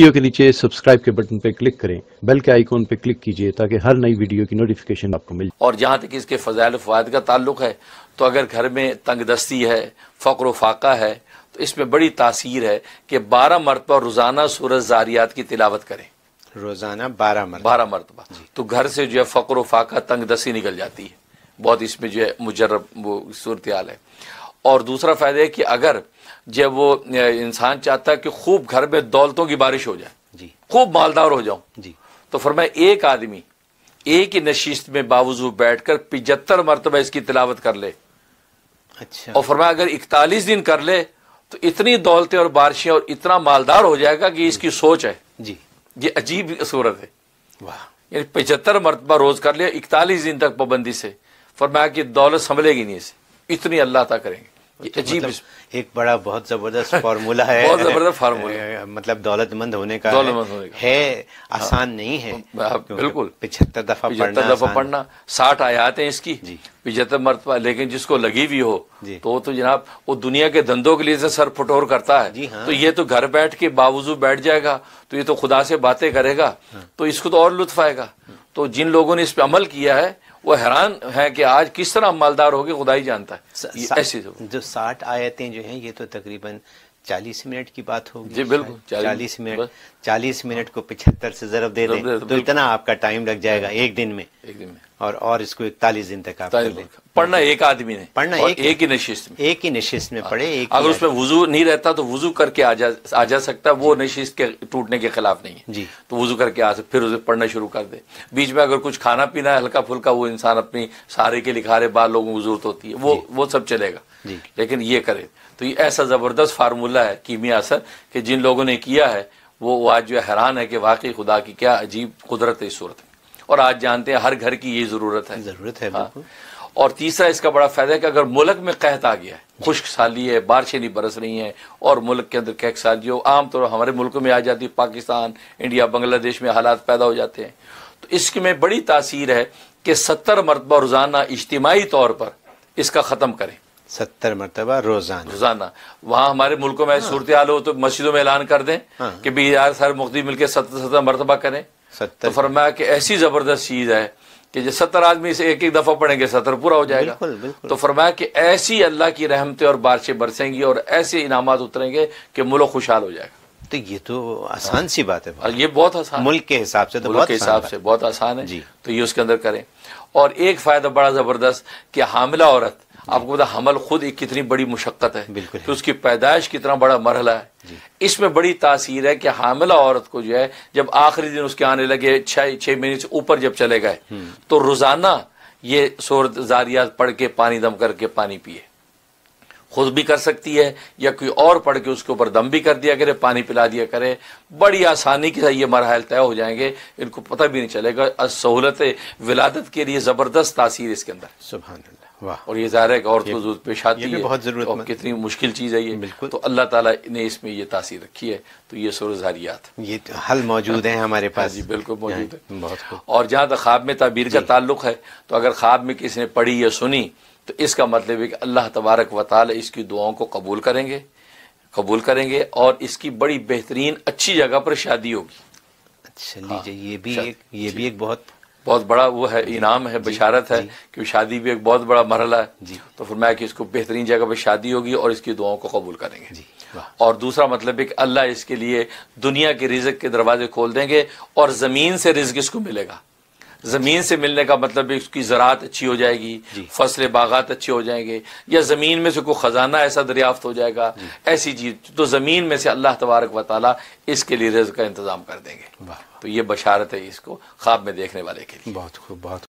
Video के नीचे subscribe के बटन पर क्लिक करें बेल के आइकॉन पर क्लिक कीजिए ताकि हर नई वीडियो की नोटिफिकेशन आपको मिले और जहाँ तक इसके फजायल फ़वाद का ताल्लुक है तो अगर घर में तंग दस्ती है फ़क्र फाका है तो इसमें बड़ी तासीर है कि बारह मरतबा रोज़ाना सूरज जारियात की तिलावत करें रोज़ाना बारह मरतबा बारह मरतबा तो घर से जो है फ़क्र फाका तंग दस्ती निकल जाती है बहुत इसमें जो है मुजरब वो सूरत हाल है और दूसरा फ़ायदा है कि अगर जब वो इंसान चाहता है कि खूब घर में दौलतों की बारिश हो जाए जी खूब मालदार हो जाऊँ जी तो मैं एक आदमी एक ही नशीस्त में बावजूद बैठकर कर पिचहत्तर मरतबा इसकी तिलावत कर ले अच्छा और फरमाया अगर इकतालीस दिन कर ले तो इतनी दौलतें और बारिशें और इतना मालदार हो जाएगा कि इसकी सोच है जी ये अजीब सूरत है वाह यानी पचहत्तर मरतबा रोज कर लिया इकतालीस दिन तक पाबंदी से फरमाया कि दौलत संभलेगी नहीं इसे इतनी अल्लाह तक करेंगे तो तो अजीब मतलब एक बड़ा बहुत जबरदस्त फार्मूला है बहुत जबरदस्त फार्मूला मतलब दौलतमंद होने का दौलतमंद होने का है आसान हाँ। नहीं है हाँ, हाँ, बिल्कुल पिछहत्तर दफा पिछहत्तर दफा पढ़ना साठ आयात है इसकी पिछहत्तर मरतबा लेकिन जिसको लगी हुई हो तो तो जनाब वो दुनिया के धंधों के लिए से सर फटोर करता है तो ये तो घर बैठ के बावजूद बैठ जाएगा तो ये तो खुदा से बातें करेगा तो इसको तो और लुत्फ आएगा तो जिन लोगों ने इस पर अमल किया है वो हैरान है कि आज किस तरह मालदार होगी गए खुदा ही जानता है ऐसी तो- जो साठ आयतें जो हैं ये तो तकरीबन चालीस मिनट की बात होगी जी बिल्कुल चालीस मिनट चालीस मिनट को पिछहत्तर से जरब दे दें तो इतना आपका टाइम लग जाएगा एक दिन में एक दिन में और और इसको इकतालीस दिन तक आप पढ़ना एक आदमी ने पढ़ना एक एक ही नशिस्त में एक ही नशिस्त में हाँ। पढ़े एक अगर उसमें वजू नहीं रहता तो वजू करके आ जा आ जा सकता वो नशिस्त के टूटने के खिलाफ नहीं है जी तो वजू करके आ सकते फिर उसे पढ़ना शुरू कर दे बीच में अगर कुछ खाना पीना है हल्का फुल्का वो इंसान अपनी सारे के लिखारे बाद लोगों की जरूरत तो होती है वो वो सब चलेगा लेकिन ये करे तो ये ऐसा जबरदस्त फार्मूला रहमतुल्लाह है कीमिया असर कि जिन लोगों ने किया है वो, वो आज जो हैरान है कि वाकई खुदा की क्या अजीब कुदरत है इस सूरत में और आज जानते हैं हर घर की ये ज़रूरत है ज़रूरत है हाँ। और तीसरा इसका बड़ा फ़ायदा है कि अगर मुल्क में कहत आ गया है खुश्क साली है बारिशें नहीं बरस रही हैं और मुल्क के अंदर कहक साली हो आमतौर तो हमारे मुल्कों में आ जाती है पाकिस्तान इंडिया बांग्लादेश में हालात पैदा हो जाते हैं तो इसमें बड़ी तासीर है कि सत्तर मरतबा रोज़ाना इज्तमाही तौर पर इसका ख़त्म करें सत्तर मरतबा रोजाना रोजाना वहाँ हमारे मुल्कों में हाँ। सूरत हाल हो तो मस्जिदों में ऐलान कर दें हाँ। कि भाई यार सारे मुख्ती मिलकर सत्तर सत्तर मरतबा करें सत्तर तो फरमाया कि ऐसी ज़बरदस्त चीज़ है कि जो सत्तर आदमी से एक एक दफ़ा पढ़ेंगे सत्तर पूरा हो जाएगा बिल्कुल, बिल्कुल। तो फरमाया कि ऐसी अल्लाह की रहमतें और बारिशें बरसेंगी और ऐसे इनाम उतरेंगे कि मुल्क खुशहाल हो जाएगा तो ये तो आसान सी बात है ये बहुत आसान मुल्क के हिसाब से तो मुल्क के हिसाब से बहुत आसान है जी तो ये उसके अंदर करें और एक फ़ायदा बड़ा ज़बरदस्त कि हामिला औरत आपको पता हमल खुद एक कितनी बड़ी मुशक्क़त है बिल्कुल तो उसकी पैदाइश कितना बड़ा मरहला है इसमें बड़ी तासीर है कि हामिला औरत को जो है जब आखिरी दिन उसके आने लगे छह छह महीने से ऊपर जब चले गए हम्म। तो रोज़ाना ये सूरत जारियात पढ़ के पानी दम करके पानी पिए खुद भी कर सकती है या कोई और पढ़ के उसके ऊपर दम भी कर दिया करे पानी पिला दिया करे बड़ी आसानी के साथ ये मरहल तय हो जाएंगे इनको पता भी नहीं चलेगा सहूलत विलादत के लिए ज़बरदस्त तासीर इसके अंदर सुबह और ये ज़ाहिर है कि औरत को जरूरत पेश आती है बहुत ज़रूरत और कितनी मुश्किल चीज़ है ये बिल्कुल तो अल्लाह ताला ने इसमें ये तासीर रखी है तो ये सुर ज़ारियात ये तो हल मौजूद है हमारे हाँ पास जी बिल्कुल हाँ, मौजूद है बहुत और जहाँ तक ख्वाब में तबीर का ताल्लुक है तो अगर ख्वाब में किसी ने पढ़ी या सुनी तो इसका मतलब है कि अल्लाह तबारक व ताली इसकी दुआओं को कबूल करेंगे कबूल करेंगे और इसकी बड़ी बेहतरीन अच्छी जगह पर शादी होगी अच्छा हाँ, लीजिए ये भी एक ये भी एक बहुत बहुत बड़ा वो है इनाम है बशारत है कि शादी भी एक बहुत बड़ा मरहला है जी तो मैं कि इसको बेहतरीन जगह पर शादी होगी और इसकी दुआओं को कबूल करेंगे जी और दूसरा मतलब है कि अल्लाह इसके लिए दुनिया के रिजक के दरवाजे खोल देंगे और ज़मीन से रिजक इसको मिलेगा ज़मीन से मिलने का मतलब भी उसकी ज़रात अच्छी हो जाएगी फसल बागात अच्छे हो जाएंगे या ज़मीन में से कोई ख़जाना ऐसा दरियाफ्त हो जाएगा ऐसी चीज़ तो ज़मीन में से अल्लाह तबारक व इसके लिए रज का इंतज़ाम कर देंगे तो ये बशारत है इसको ख्वाब में देखने वाले के लिए बहुत खूब बहुत